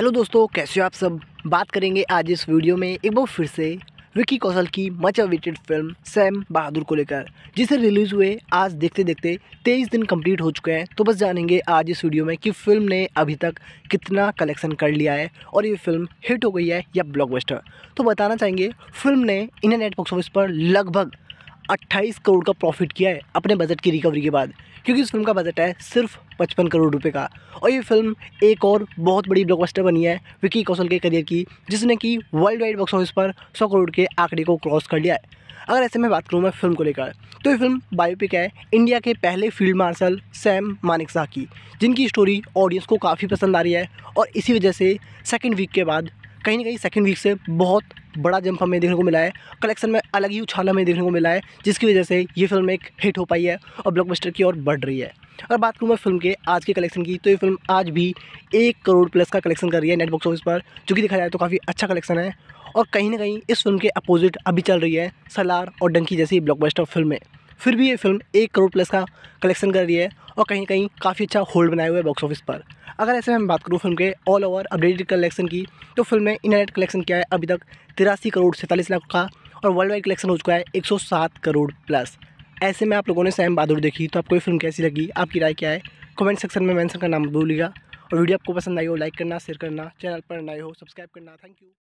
hello दोस्तों कैसे हो आप सब बात करेंगे आज इस वीडियो में एक बार फिर से विकी कौशल की much awaited film Sam Bahadur को लेकर जिसे रिलीज़ हुए आज देखते देखते तेईस दिन कंप्लीट हो चुके हैं तो बस जानेंगे आज इस वीडियो में कि फिल्म ने अभी तक कितना कलेक्शन कर लिया है और ये फिल्म हिट हो गई है या ब्लॉकबस्टर तो बताना चाहेंगे फिल्म ने इंडियन नेट बॉक्स ऑफिस पर लगभग अट्ठाईस करोड़ का प्रॉफिट किया है अपने बजट की रिकवरी के बाद क्योंकि इस फिल्म का बजट है सिर्फ पचपन करोड़ रुपए का और ये फिल्म एक और बहुत बड़ी ब्लॉकबस्टर बनी है विकी कौशल के करियर की जिसने कि वर्ल्ड वाइड बॉक्स ऑफिस पर सौ करोड़ के आंकड़े को क्रॉस कर लिया है अगर ऐसे में बात करूँ मैं फिल्म को लेकर तो ये फिल्म बायोपिक है इंडिया के पहले field marshal Sam Manekshaw की जिनकी स्टोरी ऑडियंस को काफ़ी पसंद आ रही है और इसी वजह से सेकेंड वीक के बाद कहीं ना कहीं सेकेंड वीक से बहुत बड़ा जंप हमें देखने को मिला है कलेक्शन में अलग ही उछाल हमें देखने को मिला है जिसकी वजह से ये फिल्म एक हिट हो पाई है और ब्लॉकबस्टर की ओर बढ़ रही है अगर बात करूँ मैं फिल्म के आज के कलेक्शन की तो ये फिल्म आज भी एक करोड़ प्लस का कलेक्शन कर रही है नेटबॉक्स ऑफिस पर जो कि देखा जाए तो काफ़ी अच्छा कलेक्शन है और कहीं ना कहीं इस फिल्म के अपोजिट अभी चल रही है सलार और डंकी जैसी ब्लॉकबस्टर फिल्में फिर भी ये फिल्म एक करोड़ प्लस का कलेक्शन कर रही है और कहीं कहीं काफ़ी अच्छा होल्ड बनाए हुए है बॉक्स ऑफिस पर अगर ऐसे में बात करूँ फिल्म के ऑल ओवर अपडेटेड कलेक्शन की तो फिल्म ने इंटरनेट कलेक्शन किया है अभी तक तिरासी करोड़ सैंतालीस लाख का और वर्ल्ड वाइड कलेक्शन हो चुका है एक करोड़ प्लस ऐसे में आप लोगों ने सैम बहादुर देखी तो आपको ये फिल्म कैसी लगी आपकी राय क्या है कमेंट सेक्शन में मैंसन करना मत भूलिएगा और वीडियो आपको पसंद आई हो लाइक करना शेयर करना चैनल पर नए हो सब्सक्राइब करना थैंक यू